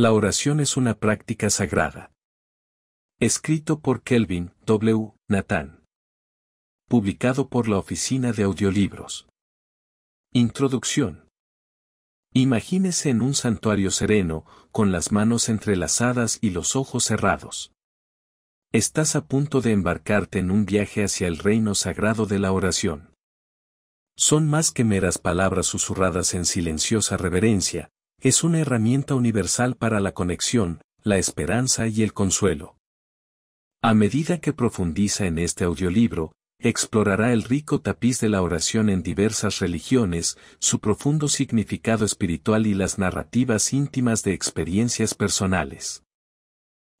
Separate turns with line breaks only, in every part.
La oración es una práctica sagrada. Escrito por Kelvin W. Nathan. Publicado por la Oficina de Audiolibros. Introducción. Imagínese en un santuario sereno, con las manos entrelazadas y los ojos cerrados. Estás a punto de embarcarte en un viaje hacia el reino sagrado de la oración. Son más que meras palabras susurradas en silenciosa reverencia, es una herramienta universal para la conexión, la esperanza y el consuelo. A medida que profundiza en este audiolibro, explorará el rico tapiz de la oración en diversas religiones, su profundo significado espiritual y las narrativas íntimas de experiencias personales.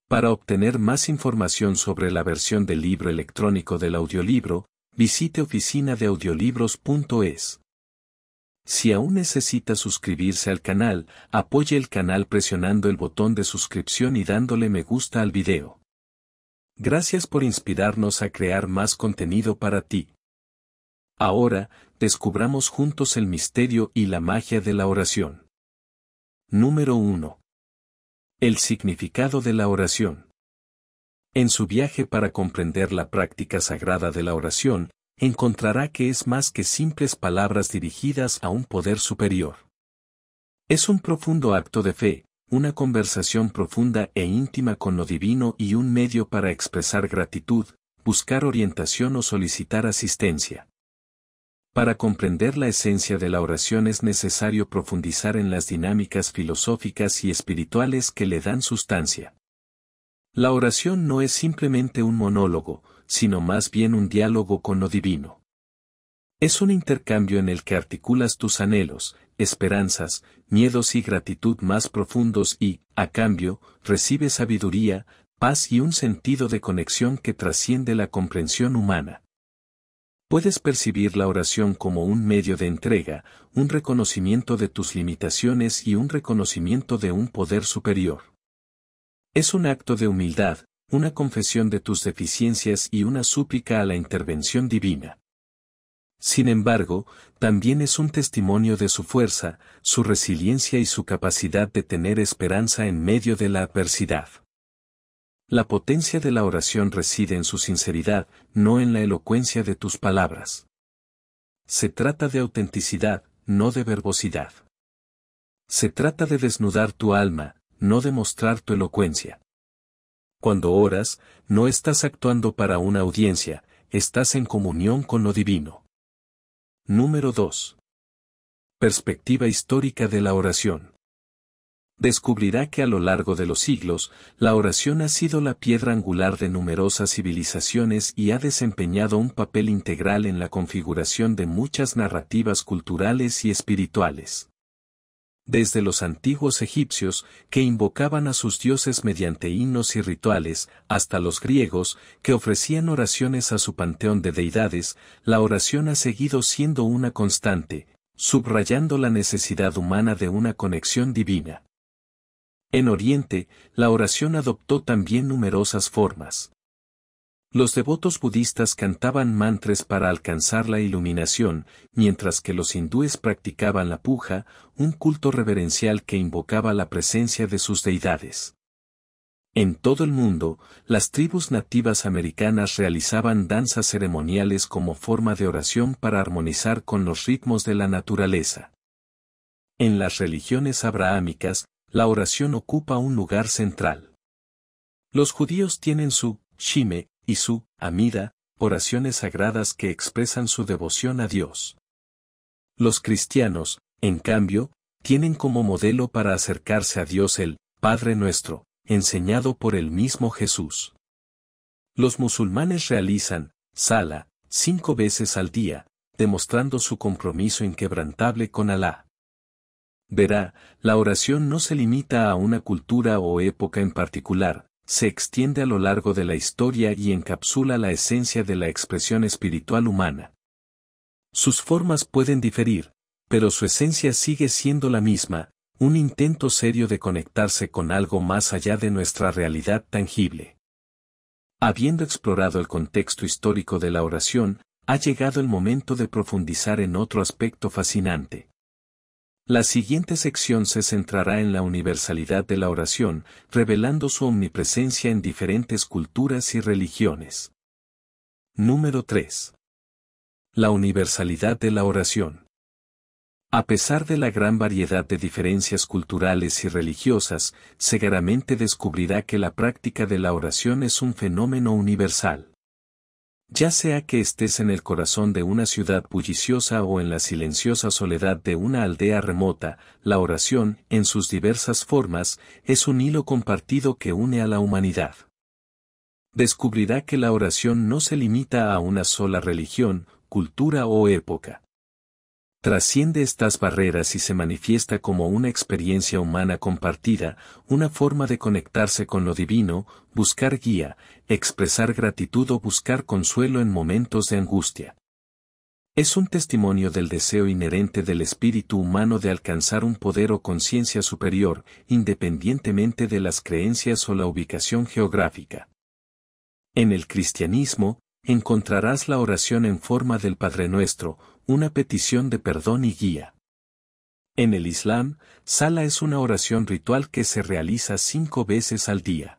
Para obtener más información sobre la versión del libro electrónico del audiolibro, visite oficinadeaudiolibros.es. Si aún necesita suscribirse al canal, apoye el canal presionando el botón de suscripción y dándole me gusta al video. Gracias por inspirarnos a crear más contenido para ti. Ahora, descubramos juntos el misterio y la magia de la oración. Número 1. El significado de la oración. En su viaje para comprender la práctica sagrada de la oración, encontrará que es más que simples palabras dirigidas a un poder superior. Es un profundo acto de fe, una conversación profunda e íntima con lo divino y un medio para expresar gratitud, buscar orientación o solicitar asistencia. Para comprender la esencia de la oración es necesario profundizar en las dinámicas filosóficas y espirituales que le dan sustancia. La oración no es simplemente un monólogo, sino más bien un diálogo con lo divino. Es un intercambio en el que articulas tus anhelos, esperanzas, miedos y gratitud más profundos y, a cambio, recibes sabiduría, paz y un sentido de conexión que trasciende la comprensión humana. Puedes percibir la oración como un medio de entrega, un reconocimiento de tus limitaciones y un reconocimiento de un poder superior. Es un acto de humildad, una confesión de tus deficiencias y una súplica a la intervención divina. Sin embargo, también es un testimonio de su fuerza, su resiliencia y su capacidad de tener esperanza en medio de la adversidad. La potencia de la oración reside en su sinceridad, no en la elocuencia de tus palabras. Se trata de autenticidad, no de verbosidad. Se trata de desnudar tu alma, no de mostrar tu elocuencia. Cuando oras, no estás actuando para una audiencia, estás en comunión con lo divino. Número 2. Perspectiva histórica de la oración. Descubrirá que a lo largo de los siglos, la oración ha sido la piedra angular de numerosas civilizaciones y ha desempeñado un papel integral en la configuración de muchas narrativas culturales y espirituales desde los antiguos egipcios, que invocaban a sus dioses mediante himnos y rituales, hasta los griegos, que ofrecían oraciones a su panteón de deidades, la oración ha seguido siendo una constante, subrayando la necesidad humana de una conexión divina. En Oriente, la oración adoptó también numerosas formas. Los devotos budistas cantaban mantras para alcanzar la iluminación, mientras que los hindúes practicaban la puja, un culto reverencial que invocaba la presencia de sus deidades. En todo el mundo, las tribus nativas americanas realizaban danzas ceremoniales como forma de oración para armonizar con los ritmos de la naturaleza. En las religiones abrahámicas, la oración ocupa un lugar central. Los judíos tienen su Shime, y su amida, oraciones sagradas que expresan su devoción a Dios. Los cristianos, en cambio, tienen como modelo para acercarse a Dios el Padre nuestro, enseñado por el mismo Jesús. Los musulmanes realizan sala cinco veces al día, demostrando su compromiso inquebrantable con Alá. Verá, la oración no se limita a una cultura o época en particular, se extiende a lo largo de la historia y encapsula la esencia de la expresión espiritual humana. Sus formas pueden diferir, pero su esencia sigue siendo la misma, un intento serio de conectarse con algo más allá de nuestra realidad tangible. Habiendo explorado el contexto histórico de la oración, ha llegado el momento de profundizar en otro aspecto fascinante la siguiente sección se centrará en la universalidad de la oración, revelando su omnipresencia en diferentes culturas y religiones. Número 3. La universalidad de la oración. A pesar de la gran variedad de diferencias culturales y religiosas, seguramente descubrirá que la práctica de la oración es un fenómeno universal. Ya sea que estés en el corazón de una ciudad bulliciosa o en la silenciosa soledad de una aldea remota, la oración, en sus diversas formas, es un hilo compartido que une a la humanidad. Descubrirá que la oración no se limita a una sola religión, cultura o época. Trasciende estas barreras y se manifiesta como una experiencia humana compartida, una forma de conectarse con lo divino, buscar guía, expresar gratitud o buscar consuelo en momentos de angustia. Es un testimonio del deseo inherente del espíritu humano de alcanzar un poder o conciencia superior, independientemente de las creencias o la ubicación geográfica. En el cristianismo, encontrarás la oración en forma del Padre Nuestro, una petición de perdón y guía. En el Islam, Sala es una oración ritual que se realiza cinco veces al día.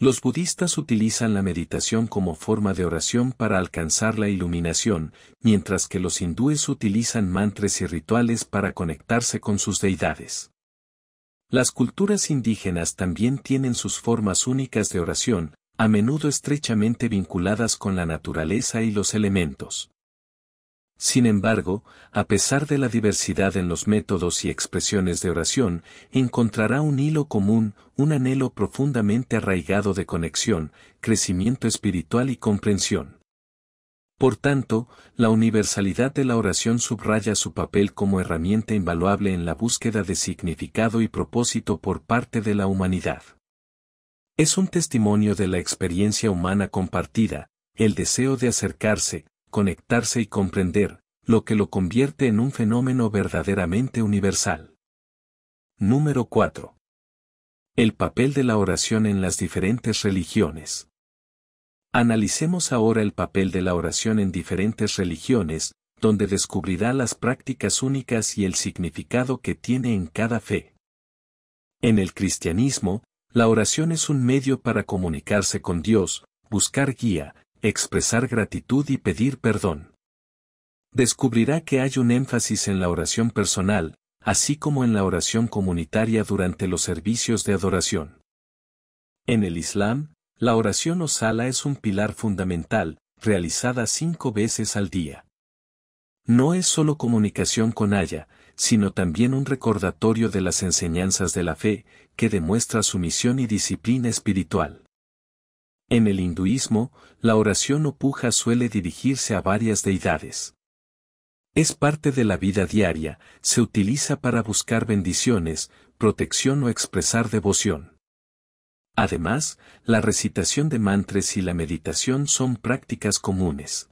Los budistas utilizan la meditación como forma de oración para alcanzar la iluminación, mientras que los hindúes utilizan mantras y rituales para conectarse con sus deidades. Las culturas indígenas también tienen sus formas únicas de oración, a menudo estrechamente vinculadas con la naturaleza y los elementos. Sin embargo, a pesar de la diversidad en los métodos y expresiones de oración, encontrará un hilo común, un anhelo profundamente arraigado de conexión, crecimiento espiritual y comprensión. Por tanto, la universalidad de la oración subraya su papel como herramienta invaluable en la búsqueda de significado y propósito por parte de la humanidad. Es un testimonio de la experiencia humana compartida, el deseo de acercarse, conectarse y comprender, lo que lo convierte en un fenómeno verdaderamente universal. Número 4. El papel de la oración en las diferentes religiones. Analicemos ahora el papel de la oración en diferentes religiones, donde descubrirá las prácticas únicas y el significado que tiene en cada fe. En el cristianismo, la oración es un medio para comunicarse con Dios, buscar guía, expresar gratitud y pedir perdón. Descubrirá que hay un énfasis en la oración personal, así como en la oración comunitaria durante los servicios de adoración. En el Islam, la oración o sala es un pilar fundamental, realizada cinco veces al día. No es solo comunicación con haya, sino también un recordatorio de las enseñanzas de la fe, que demuestra su misión y disciplina espiritual. En el hinduismo, la oración o puja suele dirigirse a varias deidades. Es parte de la vida diaria, se utiliza para buscar bendiciones, protección o expresar devoción. Además, la recitación de mantras y la meditación son prácticas comunes.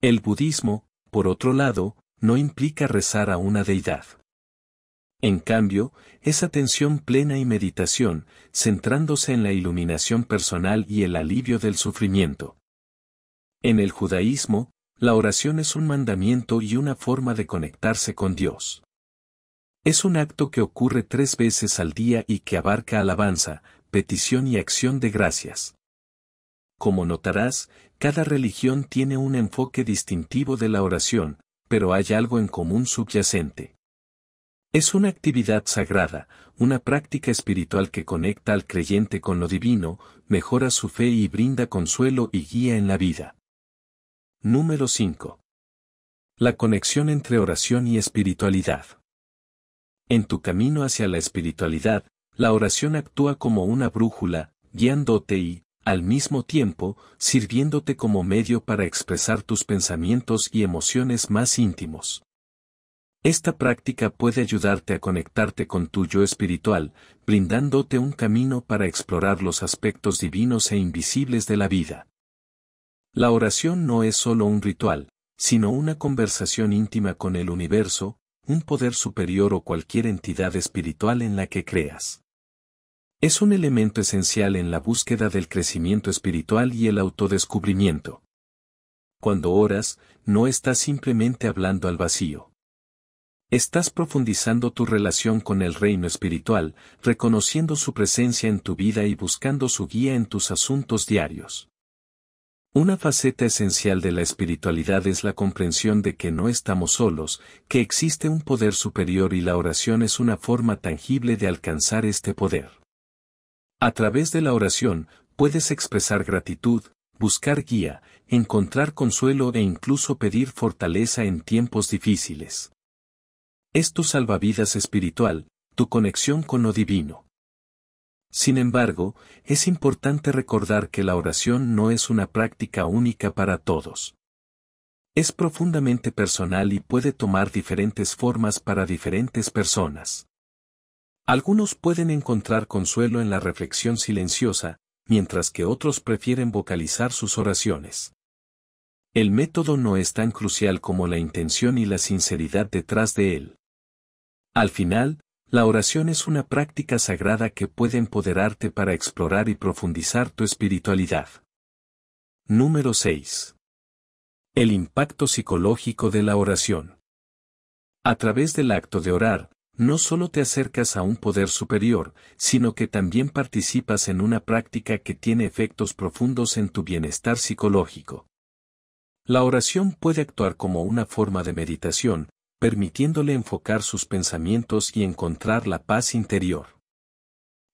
El budismo, por otro lado, no implica rezar a una deidad. En cambio, es atención plena y meditación, centrándose en la iluminación personal y el alivio del sufrimiento. En el judaísmo, la oración es un mandamiento y una forma de conectarse con Dios. Es un acto que ocurre tres veces al día y que abarca alabanza, petición y acción de gracias. Como notarás, cada religión tiene un enfoque distintivo de la oración, pero hay algo en común subyacente. Es una actividad sagrada, una práctica espiritual que conecta al creyente con lo divino, mejora su fe y brinda consuelo y guía en la vida. Número 5. La conexión entre oración y espiritualidad. En tu camino hacia la espiritualidad, la oración actúa como una brújula, guiándote y, al mismo tiempo, sirviéndote como medio para expresar tus pensamientos y emociones más íntimos. Esta práctica puede ayudarte a conectarte con tu yo espiritual, brindándote un camino para explorar los aspectos divinos e invisibles de la vida. La oración no es solo un ritual, sino una conversación íntima con el universo, un poder superior o cualquier entidad espiritual en la que creas. Es un elemento esencial en la búsqueda del crecimiento espiritual y el autodescubrimiento. Cuando oras, no estás simplemente hablando al vacío Estás profundizando tu relación con el reino espiritual, reconociendo su presencia en tu vida y buscando su guía en tus asuntos diarios. Una faceta esencial de la espiritualidad es la comprensión de que no estamos solos, que existe un poder superior y la oración es una forma tangible de alcanzar este poder. A través de la oración, puedes expresar gratitud, buscar guía, encontrar consuelo e incluso pedir fortaleza en tiempos difíciles. Es tu salvavidas espiritual, tu conexión con lo divino. Sin embargo, es importante recordar que la oración no es una práctica única para todos. Es profundamente personal y puede tomar diferentes formas para diferentes personas. Algunos pueden encontrar consuelo en la reflexión silenciosa, mientras que otros prefieren vocalizar sus oraciones. El método no es tan crucial como la intención y la sinceridad detrás de él. Al final, la oración es una práctica sagrada que puede empoderarte para explorar y profundizar tu espiritualidad. Número 6. El impacto psicológico de la oración. A través del acto de orar, no solo te acercas a un poder superior, sino que también participas en una práctica que tiene efectos profundos en tu bienestar psicológico. La oración puede actuar como una forma de meditación, permitiéndole enfocar sus pensamientos y encontrar la paz interior.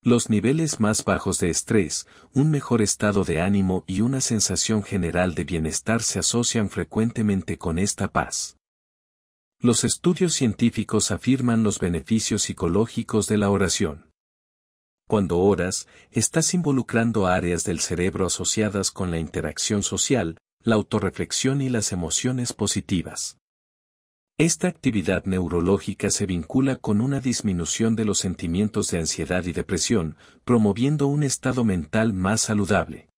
Los niveles más bajos de estrés, un mejor estado de ánimo y una sensación general de bienestar se asocian frecuentemente con esta paz. Los estudios científicos afirman los beneficios psicológicos de la oración. Cuando oras, estás involucrando áreas del cerebro asociadas con la interacción social, la autorreflexión y las emociones positivas. Esta actividad neurológica se vincula con una disminución de los sentimientos de ansiedad y depresión, promoviendo un estado mental más saludable.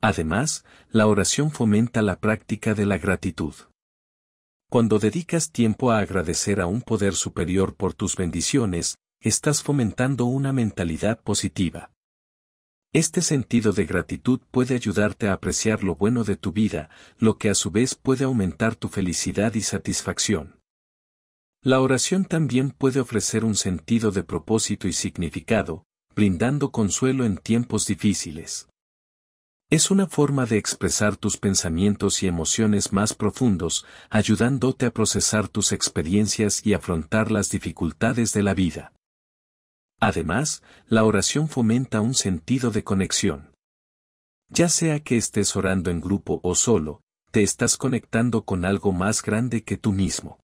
Además, la oración fomenta la práctica de la gratitud. Cuando dedicas tiempo a agradecer a un poder superior por tus bendiciones, estás fomentando una mentalidad positiva. Este sentido de gratitud puede ayudarte a apreciar lo bueno de tu vida, lo que a su vez puede aumentar tu felicidad y satisfacción. La oración también puede ofrecer un sentido de propósito y significado, brindando consuelo en tiempos difíciles. Es una forma de expresar tus pensamientos y emociones más profundos, ayudándote a procesar tus experiencias y afrontar las dificultades de la vida. Además, la oración fomenta un sentido de conexión. Ya sea que estés orando en grupo o solo, te estás conectando con algo más grande que tú mismo.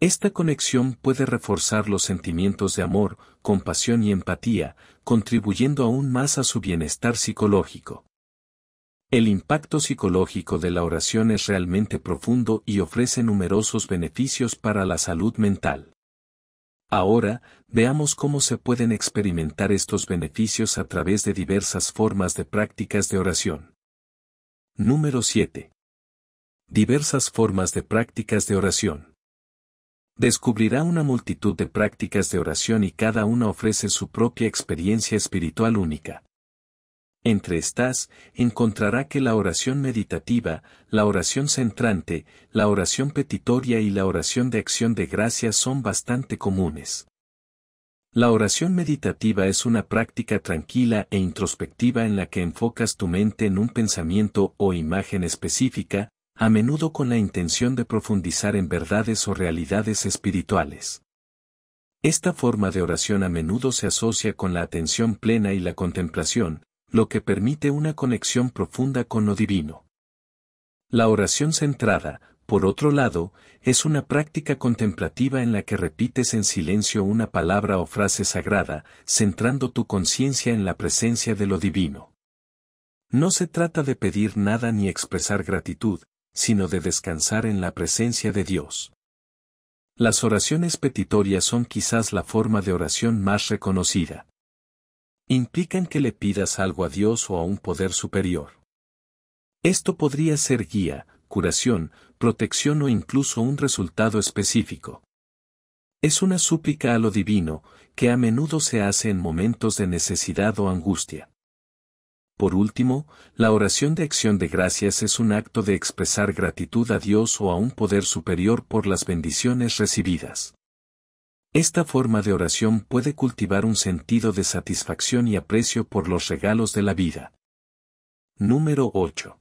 Esta conexión puede reforzar los sentimientos de amor, compasión y empatía, contribuyendo aún más a su bienestar psicológico. El impacto psicológico de la oración es realmente profundo y ofrece numerosos beneficios para la salud mental. Ahora, veamos cómo se pueden experimentar estos beneficios a través de diversas formas de prácticas de oración. Número 7. Diversas formas de prácticas de oración. Descubrirá una multitud de prácticas de oración y cada una ofrece su propia experiencia espiritual única. Entre estas, encontrará que la oración meditativa, la oración centrante, la oración petitoria y la oración de acción de gracias son bastante comunes. La oración meditativa es una práctica tranquila e introspectiva en la que enfocas tu mente en un pensamiento o imagen específica, a menudo con la intención de profundizar en verdades o realidades espirituales. Esta forma de oración a menudo se asocia con la atención plena y la contemplación, lo que permite una conexión profunda con lo divino. La oración centrada, por otro lado, es una práctica contemplativa en la que repites en silencio una palabra o frase sagrada, centrando tu conciencia en la presencia de lo divino. No se trata de pedir nada ni expresar gratitud, sino de descansar en la presencia de Dios. Las oraciones petitorias son quizás la forma de oración más reconocida implican que le pidas algo a Dios o a un poder superior. Esto podría ser guía, curación, protección o incluso un resultado específico. Es una súplica a lo divino, que a menudo se hace en momentos de necesidad o angustia. Por último, la oración de acción de gracias es un acto de expresar gratitud a Dios o a un poder superior por las bendiciones recibidas. Esta forma de oración puede cultivar un sentido de satisfacción y aprecio por los regalos de la vida. Número 8.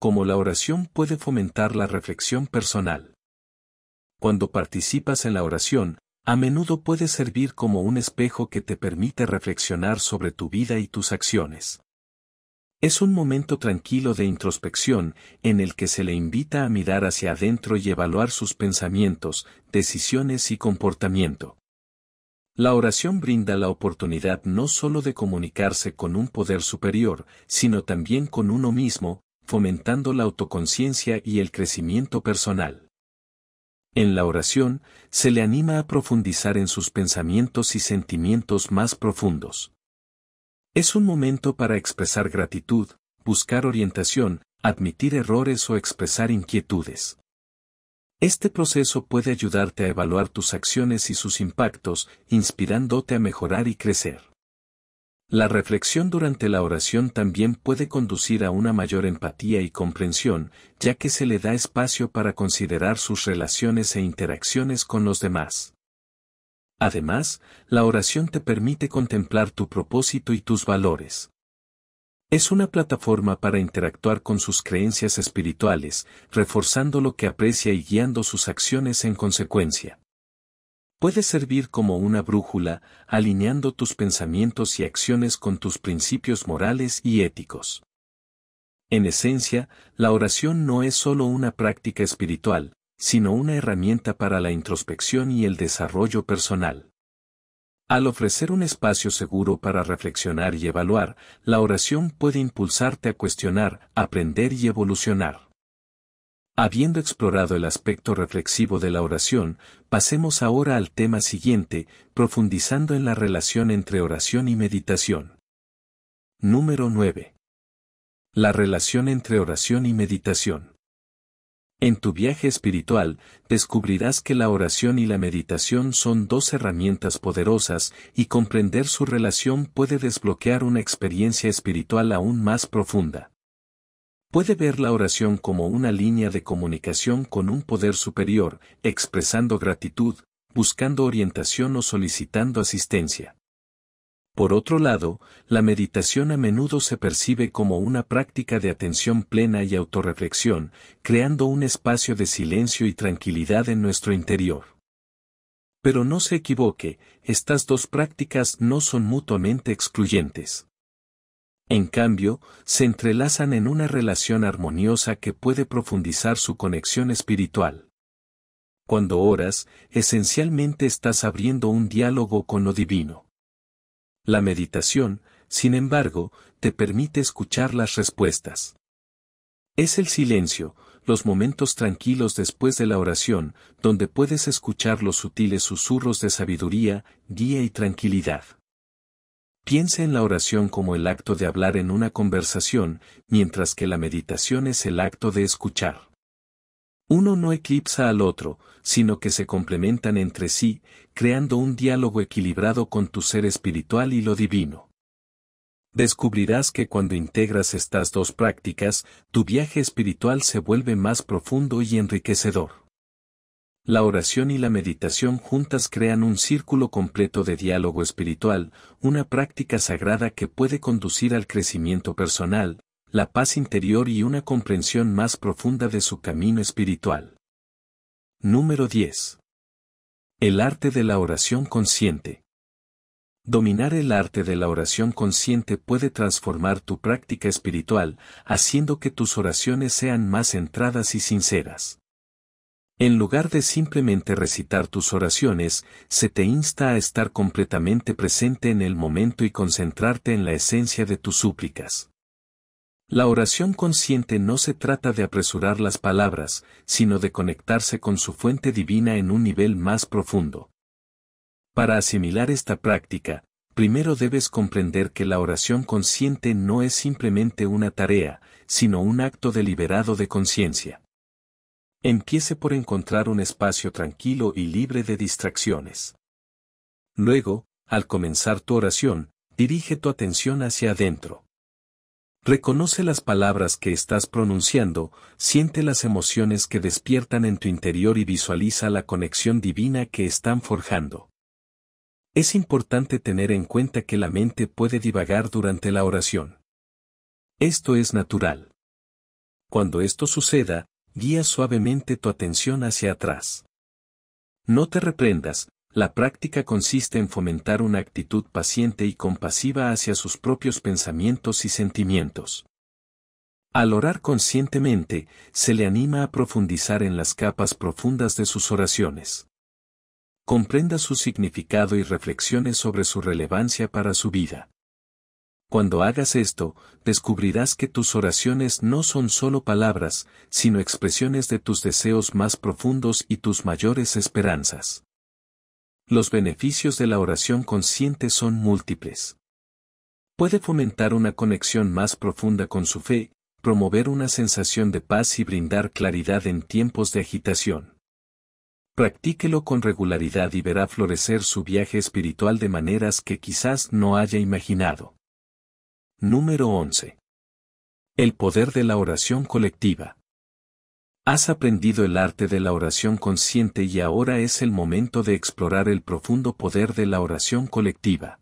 Como la oración puede fomentar la reflexión personal. Cuando participas en la oración, a menudo puede servir como un espejo que te permite reflexionar sobre tu vida y tus acciones. Es un momento tranquilo de introspección en el que se le invita a mirar hacia adentro y evaluar sus pensamientos, decisiones y comportamiento. La oración brinda la oportunidad no solo de comunicarse con un poder superior, sino también con uno mismo, fomentando la autoconciencia y el crecimiento personal. En la oración, se le anima a profundizar en sus pensamientos y sentimientos más profundos. Es un momento para expresar gratitud, buscar orientación, admitir errores o expresar inquietudes. Este proceso puede ayudarte a evaluar tus acciones y sus impactos, inspirándote a mejorar y crecer. La reflexión durante la oración también puede conducir a una mayor empatía y comprensión, ya que se le da espacio para considerar sus relaciones e interacciones con los demás. Además, la oración te permite contemplar tu propósito y tus valores. Es una plataforma para interactuar con sus creencias espirituales, reforzando lo que aprecia y guiando sus acciones en consecuencia. Puede servir como una brújula, alineando tus pensamientos y acciones con tus principios morales y éticos. En esencia, la oración no es solo una práctica espiritual, sino una herramienta para la introspección y el desarrollo personal. Al ofrecer un espacio seguro para reflexionar y evaluar, la oración puede impulsarte a cuestionar, aprender y evolucionar. Habiendo explorado el aspecto reflexivo de la oración, pasemos ahora al tema siguiente, profundizando en la relación entre oración y meditación. Número 9. La relación entre oración y meditación. En tu viaje espiritual, descubrirás que la oración y la meditación son dos herramientas poderosas y comprender su relación puede desbloquear una experiencia espiritual aún más profunda. Puede ver la oración como una línea de comunicación con un poder superior, expresando gratitud, buscando orientación o solicitando asistencia. Por otro lado, la meditación a menudo se percibe como una práctica de atención plena y autorreflexión, creando un espacio de silencio y tranquilidad en nuestro interior. Pero no se equivoque, estas dos prácticas no son mutuamente excluyentes. En cambio, se entrelazan en una relación armoniosa que puede profundizar su conexión espiritual. Cuando oras, esencialmente estás abriendo un diálogo con lo divino. La meditación, sin embargo, te permite escuchar las respuestas. Es el silencio, los momentos tranquilos después de la oración, donde puedes escuchar los sutiles susurros de sabiduría, guía y tranquilidad. Piensa en la oración como el acto de hablar en una conversación, mientras que la meditación es el acto de escuchar. Uno no eclipsa al otro, sino que se complementan entre sí, creando un diálogo equilibrado con tu ser espiritual y lo divino. Descubrirás que cuando integras estas dos prácticas, tu viaje espiritual se vuelve más profundo y enriquecedor. La oración y la meditación juntas crean un círculo completo de diálogo espiritual, una práctica sagrada que puede conducir al crecimiento personal, la paz interior y una comprensión más profunda de su camino espiritual. Número 10. El arte de la oración consciente. Dominar el arte de la oración consciente puede transformar tu práctica espiritual, haciendo que tus oraciones sean más centradas y sinceras. En lugar de simplemente recitar tus oraciones, se te insta a estar completamente presente en el momento y concentrarte en la esencia de tus súplicas. La oración consciente no se trata de apresurar las palabras, sino de conectarse con su fuente divina en un nivel más profundo. Para asimilar esta práctica, primero debes comprender que la oración consciente no es simplemente una tarea, sino un acto deliberado de conciencia. Empiece por encontrar un espacio tranquilo y libre de distracciones. Luego, al comenzar tu oración, dirige tu atención hacia adentro. Reconoce las palabras que estás pronunciando, siente las emociones que despiertan en tu interior y visualiza la conexión divina que están forjando. Es importante tener en cuenta que la mente puede divagar durante la oración. Esto es natural. Cuando esto suceda, guía suavemente tu atención hacia atrás. No te reprendas, la práctica consiste en fomentar una actitud paciente y compasiva hacia sus propios pensamientos y sentimientos. Al orar conscientemente, se le anima a profundizar en las capas profundas de sus oraciones. Comprenda su significado y reflexione sobre su relevancia para su vida. Cuando hagas esto, descubrirás que tus oraciones no son solo palabras, sino expresiones de tus deseos más profundos y tus mayores esperanzas. Los beneficios de la oración consciente son múltiples. Puede fomentar una conexión más profunda con su fe, promover una sensación de paz y brindar claridad en tiempos de agitación. Practíquelo con regularidad y verá florecer su viaje espiritual de maneras que quizás no haya imaginado. Número 11. El poder de la oración colectiva. Has aprendido el arte de la oración consciente y ahora es el momento de explorar el profundo poder de la oración colectiva.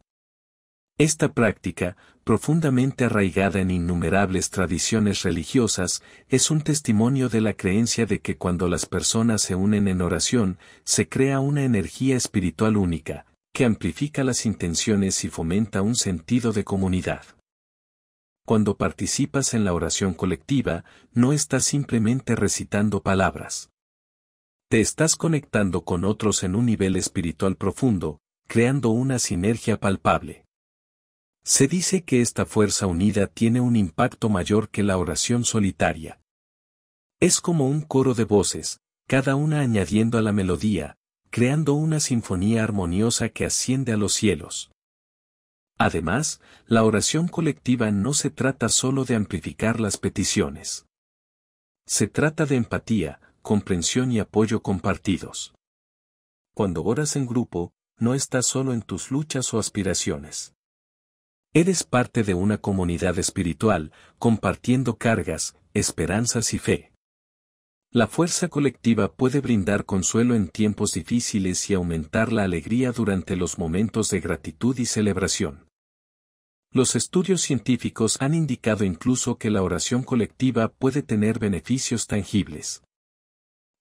Esta práctica, profundamente arraigada en innumerables tradiciones religiosas, es un testimonio de la creencia de que cuando las personas se unen en oración, se crea una energía espiritual única, que amplifica las intenciones y fomenta un sentido de comunidad cuando participas en la oración colectiva, no estás simplemente recitando palabras. Te estás conectando con otros en un nivel espiritual profundo, creando una sinergia palpable. Se dice que esta fuerza unida tiene un impacto mayor que la oración solitaria. Es como un coro de voces, cada una añadiendo a la melodía, creando una sinfonía armoniosa que asciende a los cielos. Además, la oración colectiva no se trata solo de amplificar las peticiones. Se trata de empatía, comprensión y apoyo compartidos. Cuando oras en grupo, no estás solo en tus luchas o aspiraciones. Eres parte de una comunidad espiritual, compartiendo cargas, esperanzas y fe. La fuerza colectiva puede brindar consuelo en tiempos difíciles y aumentar la alegría durante los momentos de gratitud y celebración. Los estudios científicos han indicado incluso que la oración colectiva puede tener beneficios tangibles.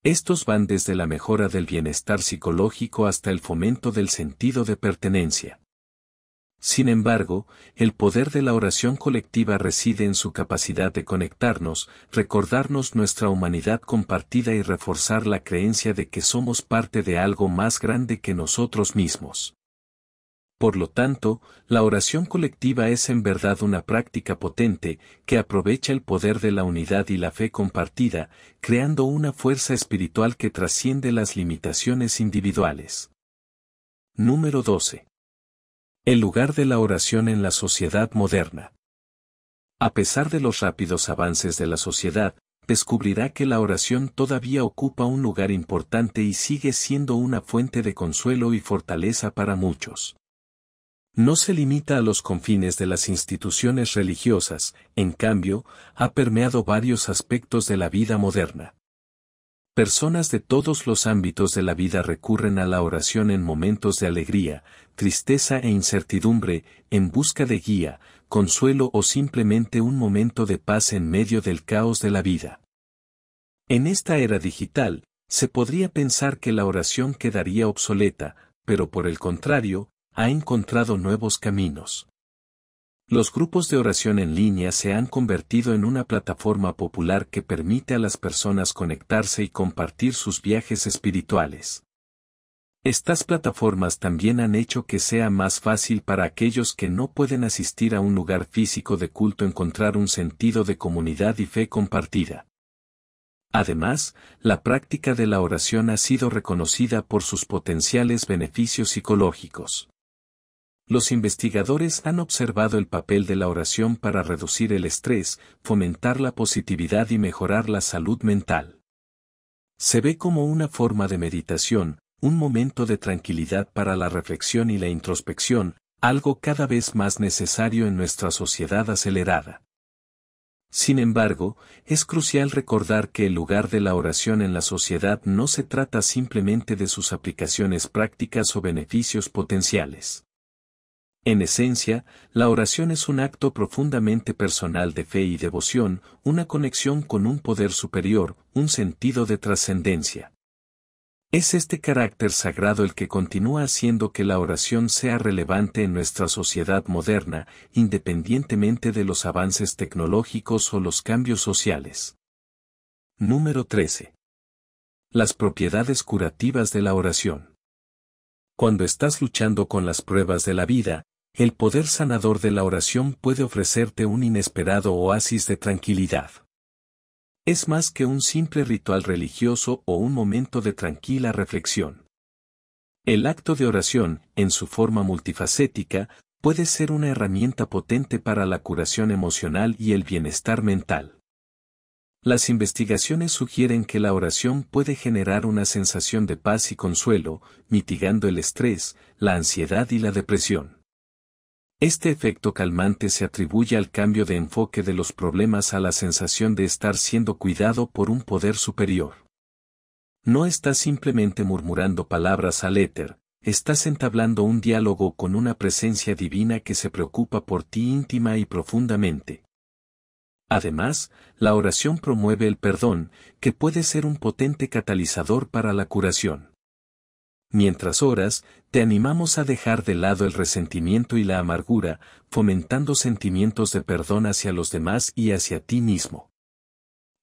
Estos van desde la mejora del bienestar psicológico hasta el fomento del sentido de pertenencia. Sin embargo, el poder de la oración colectiva reside en su capacidad de conectarnos, recordarnos nuestra humanidad compartida y reforzar la creencia de que somos parte de algo más grande que nosotros mismos. Por lo tanto, la oración colectiva es en verdad una práctica potente que aprovecha el poder de la unidad y la fe compartida, creando una fuerza espiritual que trasciende las limitaciones individuales. Número 12. El lugar de la oración en la sociedad moderna. A pesar de los rápidos avances de la sociedad, descubrirá que la oración todavía ocupa un lugar importante y sigue siendo una fuente de consuelo y fortaleza para muchos no se limita a los confines de las instituciones religiosas, en cambio, ha permeado varios aspectos de la vida moderna. Personas de todos los ámbitos de la vida recurren a la oración en momentos de alegría, tristeza e incertidumbre, en busca de guía, consuelo o simplemente un momento de paz en medio del caos de la vida. En esta era digital, se podría pensar que la oración quedaría obsoleta, pero por el contrario, ha encontrado nuevos caminos. Los grupos de oración en línea se han convertido en una plataforma popular que permite a las personas conectarse y compartir sus viajes espirituales. Estas plataformas también han hecho que sea más fácil para aquellos que no pueden asistir a un lugar físico de culto encontrar un sentido de comunidad y fe compartida. Además, la práctica de la oración ha sido reconocida por sus potenciales beneficios psicológicos. Los investigadores han observado el papel de la oración para reducir el estrés, fomentar la positividad y mejorar la salud mental. Se ve como una forma de meditación, un momento de tranquilidad para la reflexión y la introspección, algo cada vez más necesario en nuestra sociedad acelerada. Sin embargo, es crucial recordar que el lugar de la oración en la sociedad no se trata simplemente de sus aplicaciones prácticas o beneficios potenciales. En esencia, la oración es un acto profundamente personal de fe y devoción, una conexión con un poder superior, un sentido de trascendencia. Es este carácter sagrado el que continúa haciendo que la oración sea relevante en nuestra sociedad moderna, independientemente de los avances tecnológicos o los cambios sociales. Número 13. Las propiedades curativas de la oración. Cuando estás luchando con las pruebas de la vida, el poder sanador de la oración puede ofrecerte un inesperado oasis de tranquilidad. Es más que un simple ritual religioso o un momento de tranquila reflexión. El acto de oración, en su forma multifacética, puede ser una herramienta potente para la curación emocional y el bienestar mental. Las investigaciones sugieren que la oración puede generar una sensación de paz y consuelo, mitigando el estrés, la ansiedad y la depresión. Este efecto calmante se atribuye al cambio de enfoque de los problemas a la sensación de estar siendo cuidado por un poder superior. No estás simplemente murmurando palabras al éter, estás entablando un diálogo con una presencia divina que se preocupa por ti íntima y profundamente. Además, la oración promueve el perdón, que puede ser un potente catalizador para la curación. Mientras oras, te animamos a dejar de lado el resentimiento y la amargura, fomentando sentimientos de perdón hacia los demás y hacia ti mismo.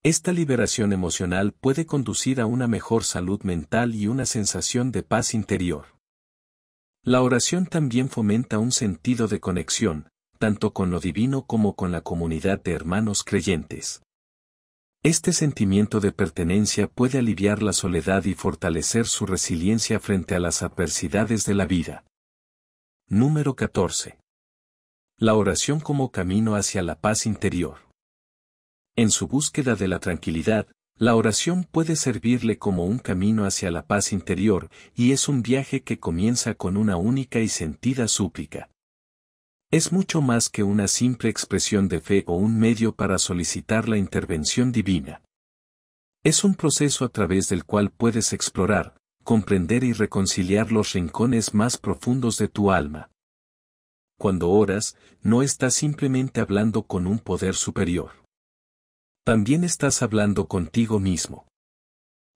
Esta liberación emocional puede conducir a una mejor salud mental y una sensación de paz interior. La oración también fomenta un sentido de conexión, tanto con lo divino como con la comunidad de hermanos creyentes. Este sentimiento de pertenencia puede aliviar la soledad y fortalecer su resiliencia frente a las adversidades de la vida. Número 14. La oración como camino hacia la paz interior. En su búsqueda de la tranquilidad, la oración puede servirle como un camino hacia la paz interior y es un viaje que comienza con una única y sentida súplica. Es mucho más que una simple expresión de fe o un medio para solicitar la intervención divina. Es un proceso a través del cual puedes explorar, comprender y reconciliar los rincones más profundos de tu alma. Cuando oras, no estás simplemente hablando con un poder superior. También estás hablando contigo mismo.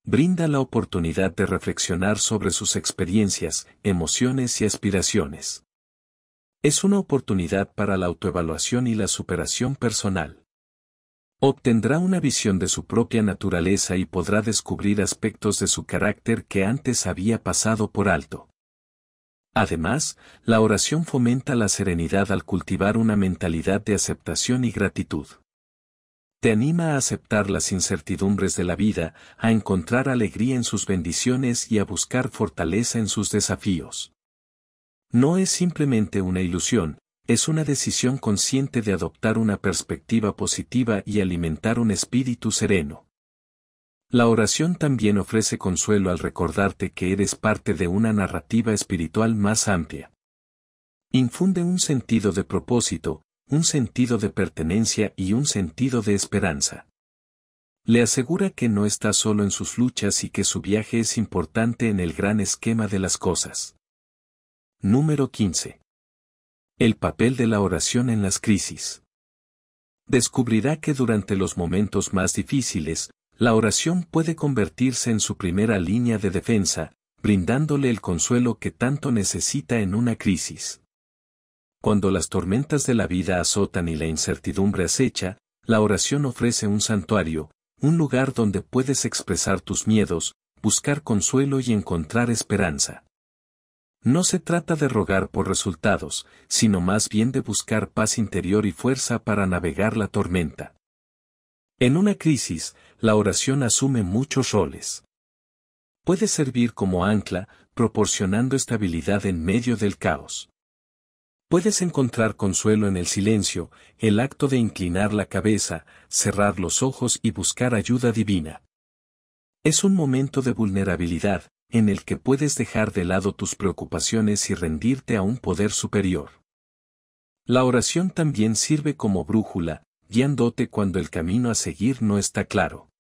Brinda la oportunidad de reflexionar sobre sus experiencias, emociones y aspiraciones. Es una oportunidad para la autoevaluación y la superación personal. Obtendrá una visión de su propia naturaleza y podrá descubrir aspectos de su carácter que antes había pasado por alto. Además, la oración fomenta la serenidad al cultivar una mentalidad de aceptación y gratitud. Te anima a aceptar las incertidumbres de la vida, a encontrar alegría en sus bendiciones y a buscar fortaleza en sus desafíos. No es simplemente una ilusión, es una decisión consciente de adoptar una perspectiva positiva y alimentar un espíritu sereno. La oración también ofrece consuelo al recordarte que eres parte de una narrativa espiritual más amplia. Infunde un sentido de propósito, un sentido de pertenencia y un sentido de esperanza. Le asegura que no está solo en sus luchas y que su viaje es importante en el gran esquema de las cosas. Número 15. El papel de la oración en las crisis. Descubrirá que durante los momentos más difíciles, la oración puede convertirse en su primera línea de defensa, brindándole el consuelo que tanto necesita en una crisis. Cuando las tormentas de la vida azotan y la incertidumbre acecha, la oración ofrece un santuario, un lugar donde puedes expresar tus miedos, buscar consuelo y encontrar esperanza. No se trata de rogar por resultados, sino más bien de buscar paz interior y fuerza para navegar la tormenta. En una crisis, la oración asume muchos roles. Puede servir como ancla, proporcionando estabilidad en medio del caos. Puedes encontrar consuelo en el silencio, el acto de inclinar la cabeza, cerrar los ojos y buscar ayuda divina. Es un momento de vulnerabilidad, en el que puedes dejar de lado tus preocupaciones y rendirte a un poder superior. La oración también sirve como brújula, guiándote cuando el camino a seguir no está claro.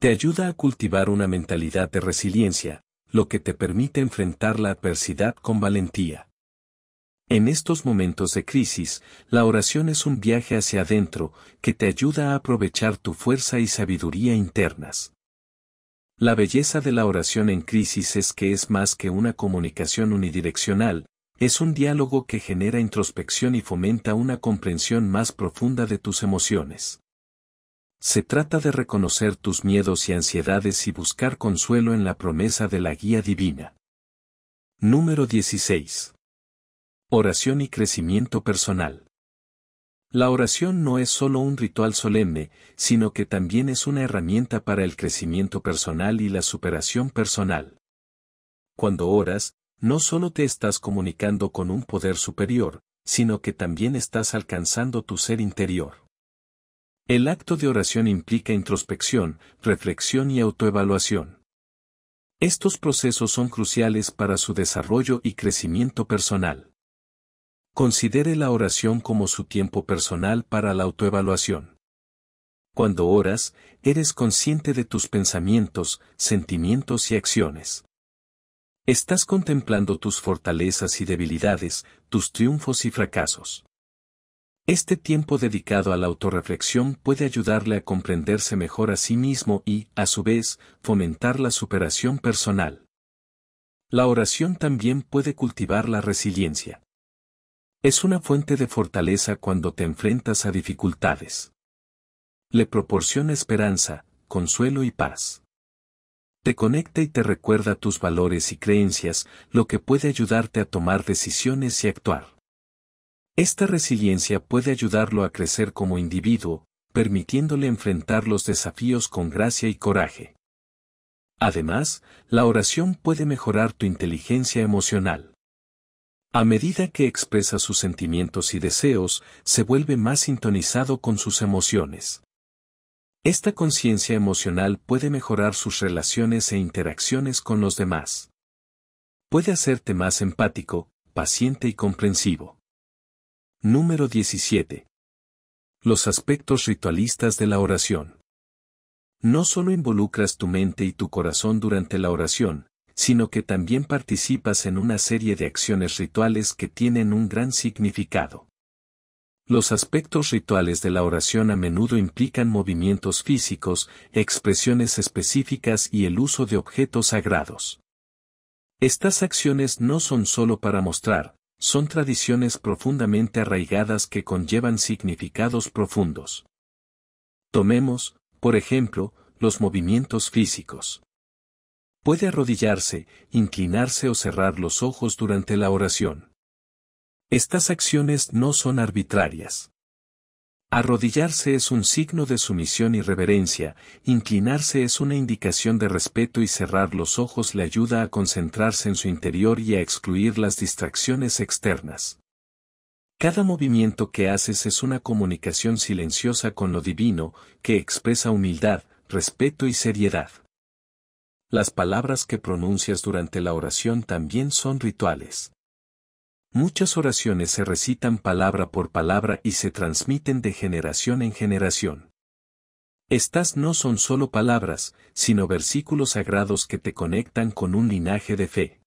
Te ayuda a cultivar una mentalidad de resiliencia, lo que te permite enfrentar la adversidad con valentía. En estos momentos de crisis, la oración es un viaje hacia adentro que te ayuda a aprovechar tu fuerza y sabiduría internas. La belleza de la oración en crisis es que es más que una comunicación unidireccional, es un diálogo que genera introspección y fomenta una comprensión más profunda de tus emociones. Se trata de reconocer tus miedos y ansiedades y buscar consuelo en la promesa de la guía divina. Número 16. Oración y crecimiento personal. La oración no es solo un ritual solemne, sino que también es una herramienta para el crecimiento personal y la superación personal. Cuando oras, no solo te estás comunicando con un poder superior, sino que también estás alcanzando tu ser interior. El acto de oración implica introspección, reflexión y autoevaluación. Estos procesos son cruciales para su desarrollo y crecimiento personal. Considere la oración como su tiempo personal para la autoevaluación. Cuando oras, eres consciente de tus pensamientos, sentimientos y acciones. Estás contemplando tus fortalezas y debilidades, tus triunfos y fracasos. Este tiempo dedicado a la autorreflexión puede ayudarle a comprenderse mejor a sí mismo y, a su vez, fomentar la superación personal. La oración también puede cultivar la resiliencia. Es una fuente de fortaleza cuando te enfrentas a dificultades. Le proporciona esperanza, consuelo y paz. Te conecta y te recuerda tus valores y creencias, lo que puede ayudarte a tomar decisiones y actuar. Esta resiliencia puede ayudarlo a crecer como individuo, permitiéndole enfrentar los desafíos con gracia y coraje. Además, la oración puede mejorar tu inteligencia emocional. A medida que expresa sus sentimientos y deseos, se vuelve más sintonizado con sus emociones. Esta conciencia emocional puede mejorar sus relaciones e interacciones con los demás. Puede hacerte más empático, paciente y comprensivo. Número 17. Los aspectos ritualistas de la oración. No solo involucras tu mente y tu corazón durante la oración, sino que también participas en una serie de acciones rituales que tienen un gran significado. Los aspectos rituales de la oración a menudo implican movimientos físicos, expresiones específicas y el uso de objetos sagrados. Estas acciones no son solo para mostrar, son tradiciones profundamente arraigadas que conllevan significados profundos. Tomemos, por ejemplo, los movimientos físicos puede arrodillarse, inclinarse o cerrar los ojos durante la oración. Estas acciones no son arbitrarias. Arrodillarse es un signo de sumisión y reverencia, inclinarse es una indicación de respeto y cerrar los ojos le ayuda a concentrarse en su interior y a excluir las distracciones externas. Cada movimiento que haces es una comunicación silenciosa con lo divino, que expresa humildad, respeto y seriedad. Las palabras que pronuncias durante la oración también son rituales. Muchas oraciones se recitan palabra por palabra y se transmiten de generación en generación. Estas no son solo palabras, sino versículos sagrados que te conectan con un linaje de fe.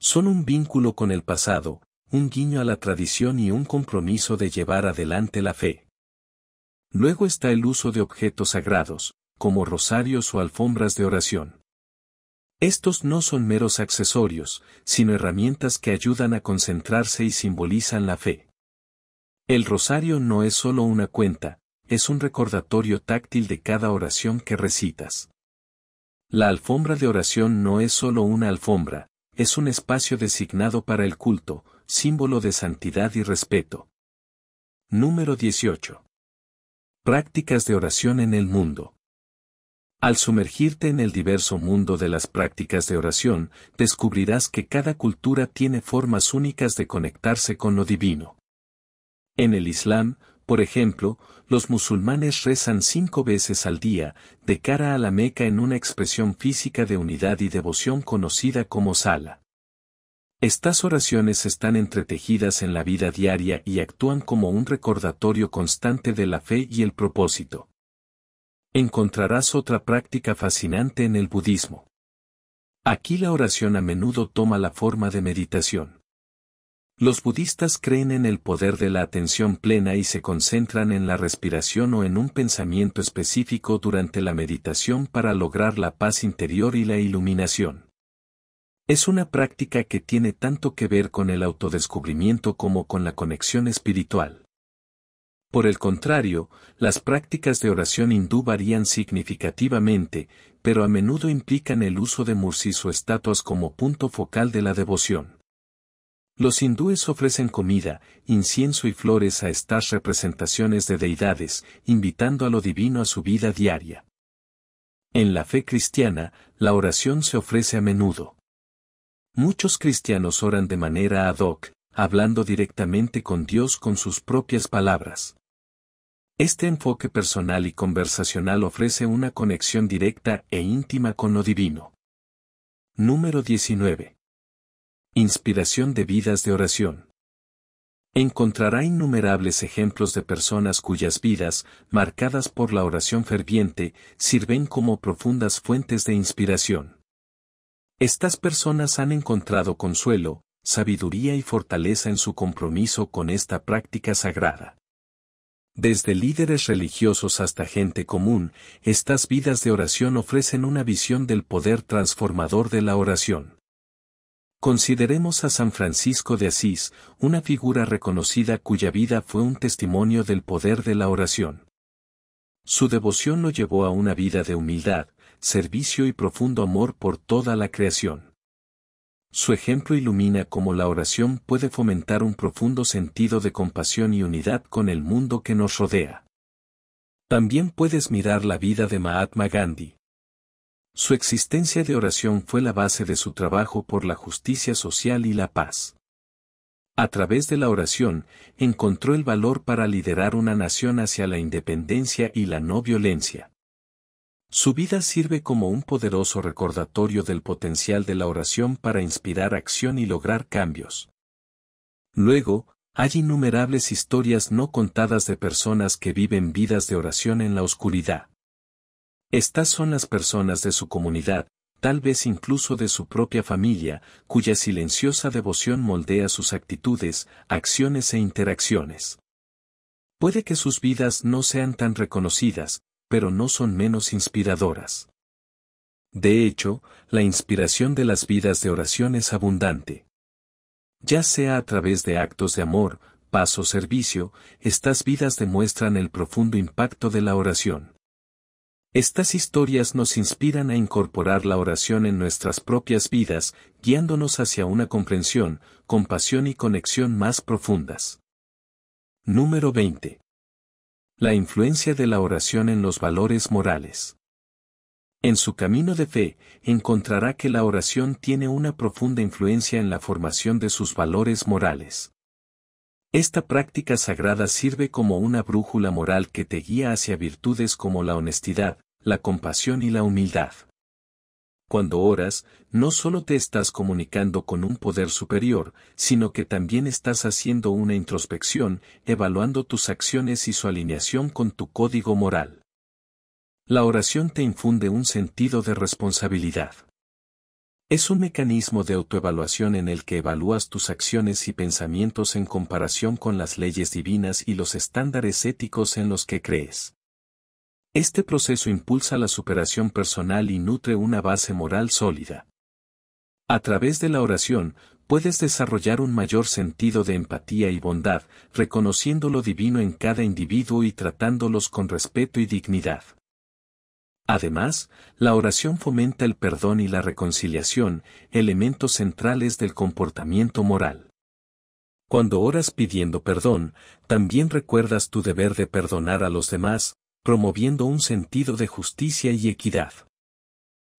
Son un vínculo con el pasado, un guiño a la tradición y un compromiso de llevar adelante la fe. Luego está el uso de objetos sagrados, como rosarios o alfombras de oración. Estos no son meros accesorios, sino herramientas que ayudan a concentrarse y simbolizan la fe. El rosario no es solo una cuenta, es un recordatorio táctil de cada oración que recitas. La alfombra de oración no es solo una alfombra, es un espacio designado para el culto, símbolo de santidad y respeto. Número 18. Prácticas de oración en el mundo. Al sumergirte en el diverso mundo de las prácticas de oración, descubrirás que cada cultura tiene formas únicas de conectarse con lo divino. En el Islam, por ejemplo, los musulmanes rezan cinco veces al día, de cara a la Meca en una expresión física de unidad y devoción conocida como sala. Estas oraciones están entretejidas en la vida diaria y actúan como un recordatorio constante de la fe y el propósito encontrarás otra práctica fascinante en el budismo. Aquí la oración a menudo toma la forma de meditación. Los budistas creen en el poder de la atención plena y se concentran en la respiración o en un pensamiento específico durante la meditación para lograr la paz interior y la iluminación. Es una práctica que tiene tanto que ver con el autodescubrimiento como con la conexión espiritual. Por el contrario, las prácticas de oración hindú varían significativamente, pero a menudo implican el uso de murcis o estatuas como punto focal de la devoción. Los hindúes ofrecen comida, incienso y flores a estas representaciones de deidades, invitando a lo divino a su vida diaria. En la fe cristiana, la oración se ofrece a menudo. Muchos cristianos oran de manera ad hoc, hablando directamente con Dios con sus propias palabras. Este enfoque personal y conversacional ofrece una conexión directa e íntima con lo divino. Número 19. Inspiración de vidas de oración. Encontrará innumerables ejemplos de personas cuyas vidas, marcadas por la oración ferviente, sirven como profundas fuentes de inspiración. Estas personas han encontrado consuelo, sabiduría y fortaleza en su compromiso con esta práctica sagrada. Desde líderes religiosos hasta gente común, estas vidas de oración ofrecen una visión del poder transformador de la oración. Consideremos a San Francisco de Asís, una figura reconocida cuya vida fue un testimonio del poder de la oración. Su devoción lo llevó a una vida de humildad, servicio y profundo amor por toda la creación. Su ejemplo ilumina cómo la oración puede fomentar un profundo sentido de compasión y unidad con el mundo que nos rodea. También puedes mirar la vida de Mahatma Gandhi. Su existencia de oración fue la base de su trabajo por la justicia social y la paz. A través de la oración, encontró el valor para liderar una nación hacia la independencia y la no violencia. Su vida sirve como un poderoso recordatorio del potencial de la oración para inspirar acción y lograr cambios. Luego, hay innumerables historias no contadas de personas que viven vidas de oración en la oscuridad. Estas son las personas de su comunidad, tal vez incluso de su propia familia, cuya silenciosa devoción moldea sus actitudes, acciones e interacciones. Puede que sus vidas no sean tan reconocidas, pero no son menos inspiradoras. De hecho, la inspiración de las vidas de oración es abundante. Ya sea a través de actos de amor, paz o servicio, estas vidas demuestran el profundo impacto de la oración. Estas historias nos inspiran a incorporar la oración en nuestras propias vidas, guiándonos hacia una comprensión, compasión y conexión más profundas. Número 20. La influencia de la oración en los valores morales. En su camino de fe, encontrará que la oración tiene una profunda influencia en la formación de sus valores morales. Esta práctica sagrada sirve como una brújula moral que te guía hacia virtudes como la honestidad, la compasión y la humildad. Cuando oras, no solo te estás comunicando con un poder superior, sino que también estás haciendo una introspección, evaluando tus acciones y su alineación con tu código moral. La oración te infunde un sentido de responsabilidad. Es un mecanismo de autoevaluación en el que evalúas tus acciones y pensamientos en comparación con las leyes divinas y los estándares éticos en los que crees. Este proceso impulsa la superación personal y nutre una base moral sólida. A través de la oración, puedes desarrollar un mayor sentido de empatía y bondad, reconociendo lo divino en cada individuo y tratándolos con respeto y dignidad. Además, la oración fomenta el perdón y la reconciliación, elementos centrales del comportamiento moral. Cuando oras pidiendo perdón, también recuerdas tu deber de perdonar a los demás, promoviendo un sentido de justicia y equidad.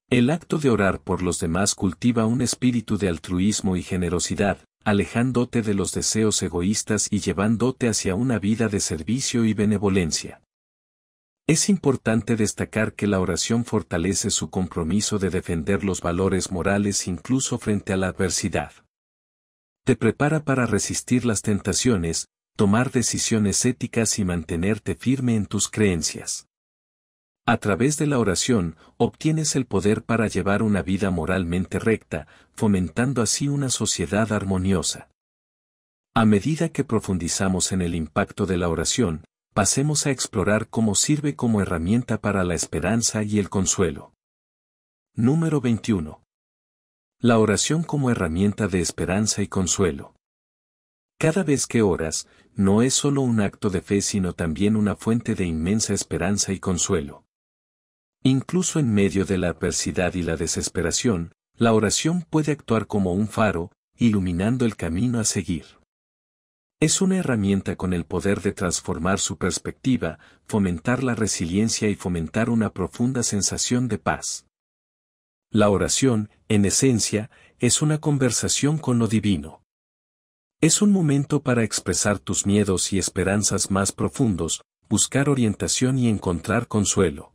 El acto de orar por los demás cultiva un espíritu de altruismo y generosidad, alejándote de los deseos egoístas y llevándote hacia una vida de servicio y benevolencia. Es importante destacar que la oración fortalece su compromiso de defender los valores morales incluso frente a la adversidad. Te prepara para resistir las tentaciones, tomar decisiones éticas y mantenerte firme en tus creencias. A través de la oración, obtienes el poder para llevar una vida moralmente recta, fomentando así una sociedad armoniosa. A medida que profundizamos en el impacto de la oración, pasemos a explorar cómo sirve como herramienta para la esperanza y el consuelo. Número 21. La oración como herramienta de esperanza y consuelo. Cada vez que oras, no es solo un acto de fe sino también una fuente de inmensa esperanza y consuelo. Incluso en medio de la adversidad y la desesperación, la oración puede actuar como un faro, iluminando el camino a seguir. Es una herramienta con el poder de transformar su perspectiva, fomentar la resiliencia y fomentar una profunda sensación de paz. La oración, en esencia, es una conversación con lo divino. Es un momento para expresar tus miedos y esperanzas más profundos, buscar orientación y encontrar consuelo.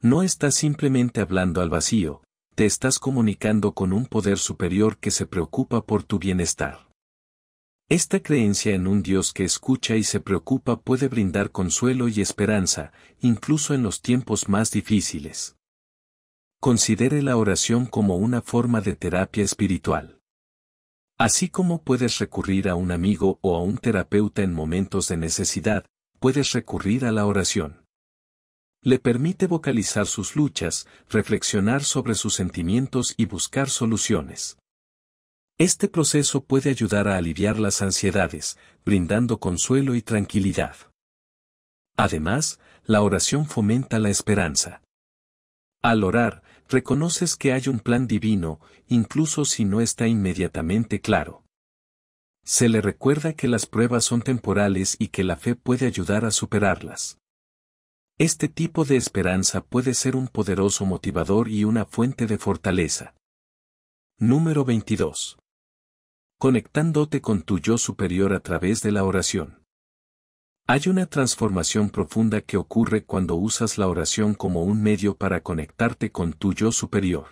No estás simplemente hablando al vacío, te estás comunicando con un poder superior que se preocupa por tu bienestar. Esta creencia en un Dios que escucha y se preocupa puede brindar consuelo y esperanza, incluso en los tiempos más difíciles. Considere la oración como una forma de terapia espiritual. Así como puedes recurrir a un amigo o a un terapeuta en momentos de necesidad, puedes recurrir a la oración. Le permite vocalizar sus luchas, reflexionar sobre sus sentimientos y buscar soluciones. Este proceso puede ayudar a aliviar las ansiedades, brindando consuelo y tranquilidad. Además, la oración fomenta la esperanza. Al orar, reconoces que hay un plan divino, incluso si no está inmediatamente claro. Se le recuerda que las pruebas son temporales y que la fe puede ayudar a superarlas. Este tipo de esperanza puede ser un poderoso motivador y una fuente de fortaleza. Número 22. Conectándote con tu yo superior a través de la oración. Hay una transformación profunda que ocurre cuando usas la oración como un medio para conectarte con tu yo superior.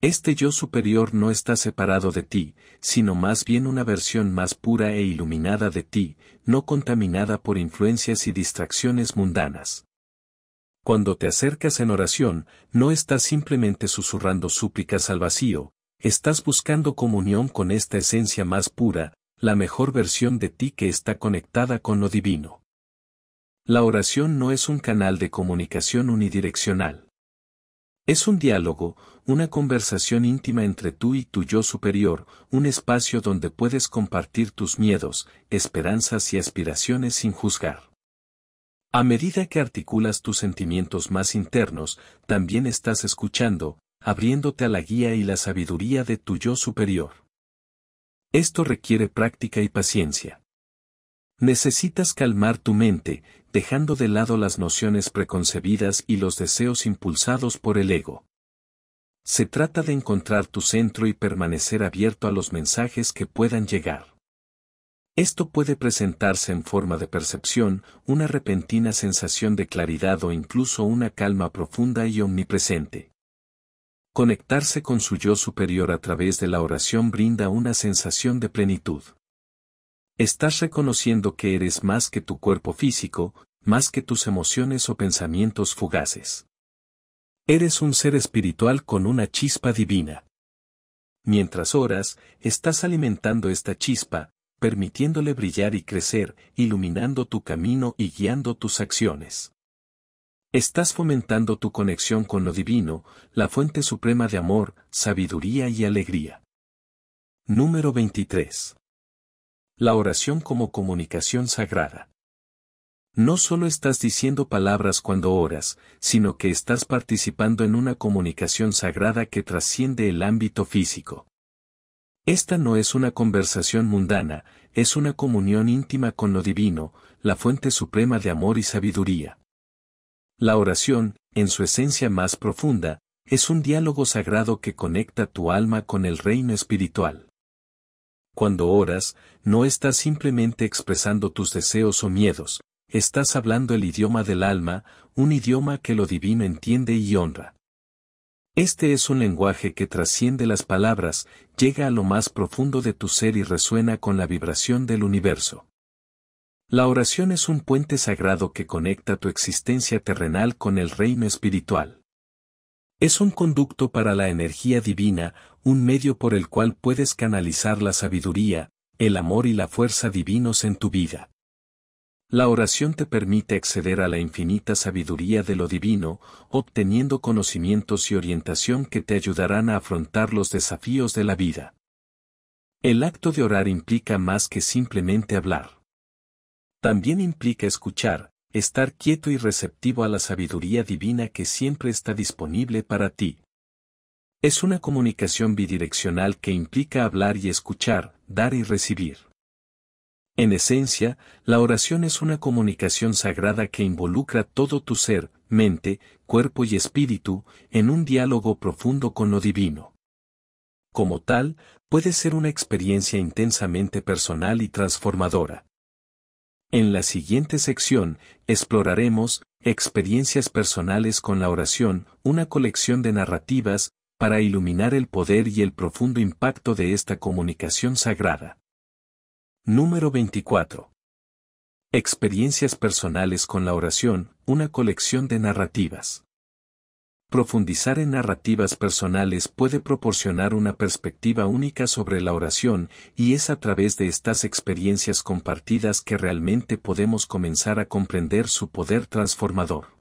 Este yo superior no está separado de ti, sino más bien una versión más pura e iluminada de ti, no contaminada por influencias y distracciones mundanas. Cuando te acercas en oración, no estás simplemente susurrando súplicas al vacío, estás buscando comunión con esta esencia más pura, la mejor versión de ti que está conectada con lo divino. La oración no es un canal de comunicación unidireccional. Es un diálogo, una conversación íntima entre tú y tu yo superior, un espacio donde puedes compartir tus miedos, esperanzas y aspiraciones sin juzgar. A medida que articulas tus sentimientos más internos, también estás escuchando, abriéndote a la guía y la sabiduría de tu yo superior. Esto requiere práctica y paciencia. Necesitas calmar tu mente, dejando de lado las nociones preconcebidas y los deseos impulsados por el ego. Se trata de encontrar tu centro y permanecer abierto a los mensajes que puedan llegar. Esto puede presentarse en forma de percepción, una repentina sensación de claridad o incluso una calma profunda y omnipresente. Conectarse con su yo superior a través de la oración brinda una sensación de plenitud. Estás reconociendo que eres más que tu cuerpo físico, más que tus emociones o pensamientos fugaces. Eres un ser espiritual con una chispa divina. Mientras oras, estás alimentando esta chispa, permitiéndole brillar y crecer, iluminando tu camino y guiando tus acciones. Estás fomentando tu conexión con lo divino, la fuente suprema de amor, sabiduría y alegría. Número 23. La oración como comunicación sagrada. No solo estás diciendo palabras cuando oras, sino que estás participando en una comunicación sagrada que trasciende el ámbito físico. Esta no es una conversación mundana, es una comunión íntima con lo divino, la fuente suprema de amor y sabiduría. La oración, en su esencia más profunda, es un diálogo sagrado que conecta tu alma con el reino espiritual. Cuando oras, no estás simplemente expresando tus deseos o miedos, estás hablando el idioma del alma, un idioma que lo divino entiende y honra. Este es un lenguaje que trasciende las palabras, llega a lo más profundo de tu ser y resuena con la vibración del universo. La oración es un puente sagrado que conecta tu existencia terrenal con el reino espiritual. Es un conducto para la energía divina, un medio por el cual puedes canalizar la sabiduría, el amor y la fuerza divinos en tu vida. La oración te permite acceder a la infinita sabiduría de lo divino, obteniendo conocimientos y orientación que te ayudarán a afrontar los desafíos de la vida. El acto de orar implica más que simplemente hablar. También implica escuchar, estar quieto y receptivo a la sabiduría divina que siempre está disponible para ti. Es una comunicación bidireccional que implica hablar y escuchar, dar y recibir. En esencia, la oración es una comunicación sagrada que involucra todo tu ser, mente, cuerpo y espíritu, en un diálogo profundo con lo divino. Como tal, puede ser una experiencia intensamente personal y transformadora. En la siguiente sección, exploraremos Experiencias personales con la oración, una colección de narrativas, para iluminar el poder y el profundo impacto de esta comunicación sagrada. Número 24. Experiencias personales con la oración, una colección de narrativas. Profundizar en narrativas personales puede proporcionar una perspectiva única sobre la oración y es a través de estas experiencias compartidas que realmente podemos comenzar a comprender su poder transformador.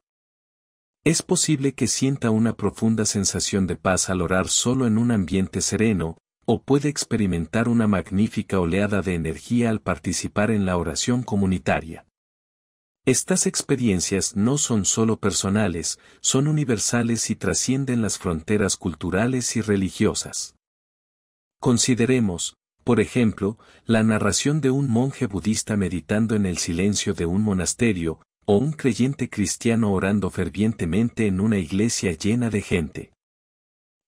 Es posible que sienta una profunda sensación de paz al orar solo en un ambiente sereno, o puede experimentar una magnífica oleada de energía al participar en la oración comunitaria. Estas experiencias no son solo personales, son universales y trascienden las fronteras culturales y religiosas. Consideremos, por ejemplo, la narración de un monje budista meditando en el silencio de un monasterio, o un creyente cristiano orando fervientemente en una iglesia llena de gente.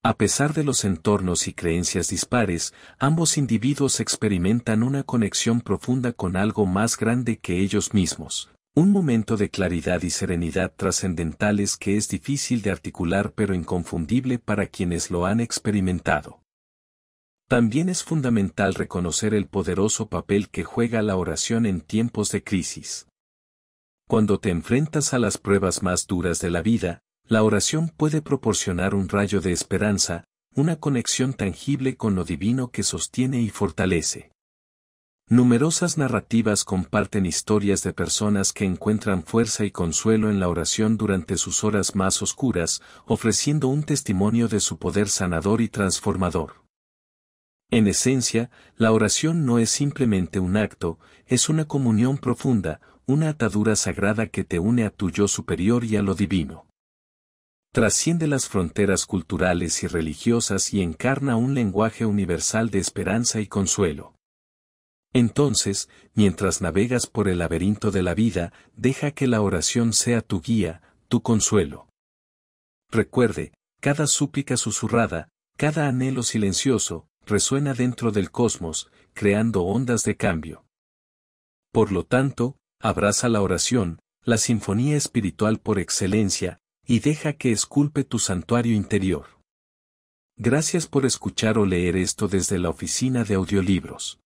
A pesar de los entornos y creencias dispares, ambos individuos experimentan una conexión profunda con algo más grande que ellos mismos, un momento de claridad y serenidad trascendentales que es difícil de articular pero inconfundible para quienes lo han experimentado. También es fundamental reconocer el poderoso papel que juega la oración en tiempos de crisis. Cuando te enfrentas a las pruebas más duras de la vida, la oración puede proporcionar un rayo de esperanza, una conexión tangible con lo divino que sostiene y fortalece. Numerosas narrativas comparten historias de personas que encuentran fuerza y consuelo en la oración durante sus horas más oscuras, ofreciendo un testimonio de su poder sanador y transformador. En esencia, la oración no es simplemente un acto, es una comunión profunda, una atadura sagrada que te une a tu yo superior y a lo divino. Trasciende las fronteras culturales y religiosas y encarna un lenguaje universal de esperanza y consuelo. Entonces, mientras navegas por el laberinto de la vida, deja que la oración sea tu guía, tu consuelo. Recuerde, cada súplica susurrada, cada anhelo silencioso, resuena dentro del cosmos, creando ondas de cambio. Por lo tanto, abraza la oración, la sinfonía espiritual por excelencia, y deja que esculpe tu santuario interior. Gracias por escuchar o leer esto desde la oficina de audiolibros.